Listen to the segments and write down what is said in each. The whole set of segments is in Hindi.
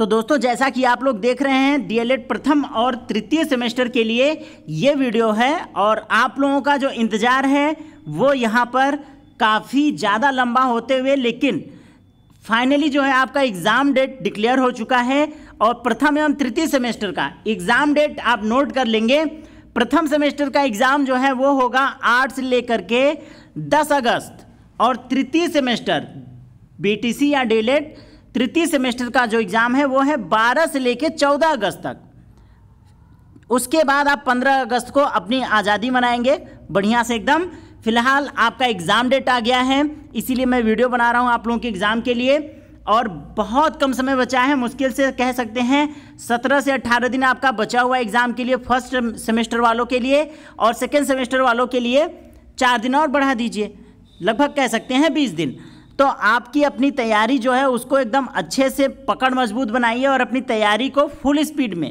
तो दोस्तों जैसा कि आप लोग देख रहे हैं डी प्रथम और तृतीय सेमेस्टर के लिए ये वीडियो है और आप लोगों का जो इंतज़ार है वो यहाँ पर काफ़ी ज़्यादा लंबा होते हुए लेकिन फाइनली जो है आपका एग्ज़ाम डेट डिक्लेयर हो चुका है और प्रथम एवं तृतीय सेमेस्टर का एग्ज़ाम डेट आप नोट कर लेंगे प्रथम सेमेस्टर का एग्ज़ाम जो है वो होगा आठ से लेकर के दस अगस्त और तृतीय सेमेस्टर बी या डी तृतीय सेमेस्टर का जो एग्ज़ाम है वो है बारह से लेकर चौदह अगस्त तक उसके बाद आप पंद्रह अगस्त को अपनी आज़ादी मनाएंगे बढ़िया से एकदम फिलहाल आपका एग्ज़ाम डेट आ गया है इसीलिए मैं वीडियो बना रहा हूँ आप लोगों के एग्ज़ाम के लिए और बहुत कम समय बचा है मुश्किल से कह सकते हैं सत्रह से अट्ठारह दिन आपका बचा हुआ एग्ज़ाम के लिए फर्स्ट सेमेस्टर वालों के लिए और सेकेंड सेमेस्टर वालों के लिए चार दिन और बढ़ा दीजिए लगभग कह सकते हैं बीस दिन तो आपकी अपनी तैयारी जो है उसको एकदम अच्छे से पकड़ मजबूत बनाइए और अपनी तैयारी को फुल स्पीड में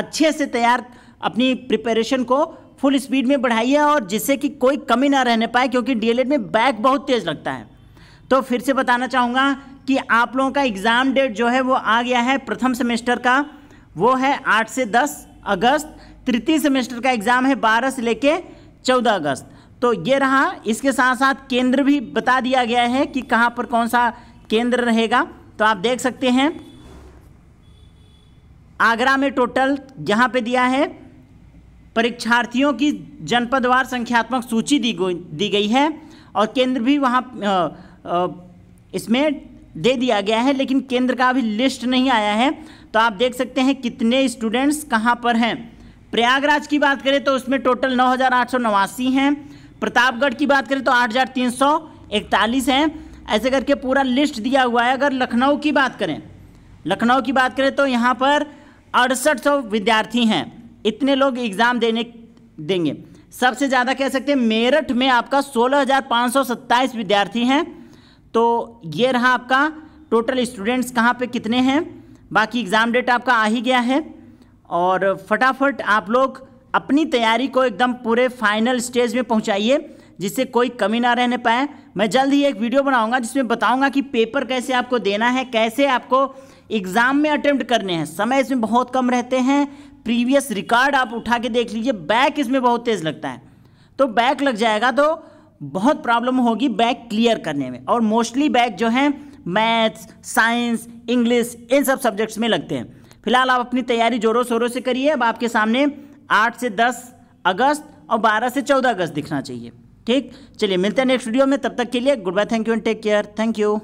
अच्छे से तैयार अपनी प्रिपरेशन को फुल स्पीड में बढ़ाइए और जिससे कि कोई कमी ना रहने पाए क्योंकि डी में बैक बहुत तेज़ लगता है तो फिर से बताना चाहूँगा कि आप लोगों का एग्ज़ाम डेट जो है वो आ गया है प्रथम सेमेस्टर का वो है आठ से दस अगस्त तृतीय सेमेस्टर का एग्ज़ाम है बारह से लेके चौदह अगस्त तो ये रहा इसके साथ साथ केंद्र भी बता दिया गया है कि कहाँ पर कौन सा केंद्र रहेगा तो आप देख सकते हैं आगरा में टोटल यहाँ पे दिया है परीक्षार्थियों की जनपदवार संख्यात्मक सूची दी दी गई है और केंद्र भी वहाँ इसमें दे दिया गया है लेकिन केंद्र का अभी लिस्ट नहीं आया है तो आप देख सकते हैं कितने स्टूडेंट्स कहाँ पर हैं प्रयागराज की बात करें तो उसमें टोटल नौ हैं प्रतापगढ़ की बात करें तो आठ हज़ार तीन सौ इकतालीस हैं ऐसे करके पूरा लिस्ट दिया हुआ है अगर लखनऊ की बात करें लखनऊ की बात करें तो यहाँ पर अड़सठ सौ विद्यार्थी हैं इतने लोग एग्ज़ाम देने देंगे सबसे ज़्यादा कह सकते हैं मेरठ में आपका सोलह हज़ार पाँच सौ सत्ताईस विद्यार्थी हैं तो ये रहा आपका टोटल स्टूडेंट्स कहाँ पे कितने हैं बाकी एग्ज़ाम डेट आपका आ ही गया है और फटाफट आप लोग अपनी तैयारी को एकदम पूरे फाइनल स्टेज में पहुंचाइए जिससे कोई कमी ना रहने पाए मैं जल्द ही एक वीडियो बनाऊंगा जिसमें बताऊंगा कि पेपर कैसे आपको देना है कैसे आपको एग्ज़ाम में अटेम्प्ट करने हैं समय इसमें बहुत कम रहते हैं प्रीवियस रिकॉर्ड आप उठा के देख लीजिए बैक इसमें बहुत तेज़ लगता है तो बैक लग जाएगा तो बहुत प्रॉब्लम होगी बैक क्लियर करने में और मोस्टली बैक जो है मैथ्स साइंस इंग्लिश इन सब सब्जेक्ट्स में लगते हैं फिलहाल आप अपनी तैयारी ज़ोरों शोरों से करिए अब आपके सामने आठ से दस अगस्त और बारह से चौदह अगस्त दिखना चाहिए ठीक चलिए मिलते हैं नेक्स्ट वीडियो में तब तक के लिए goodbye thank you and take care thank you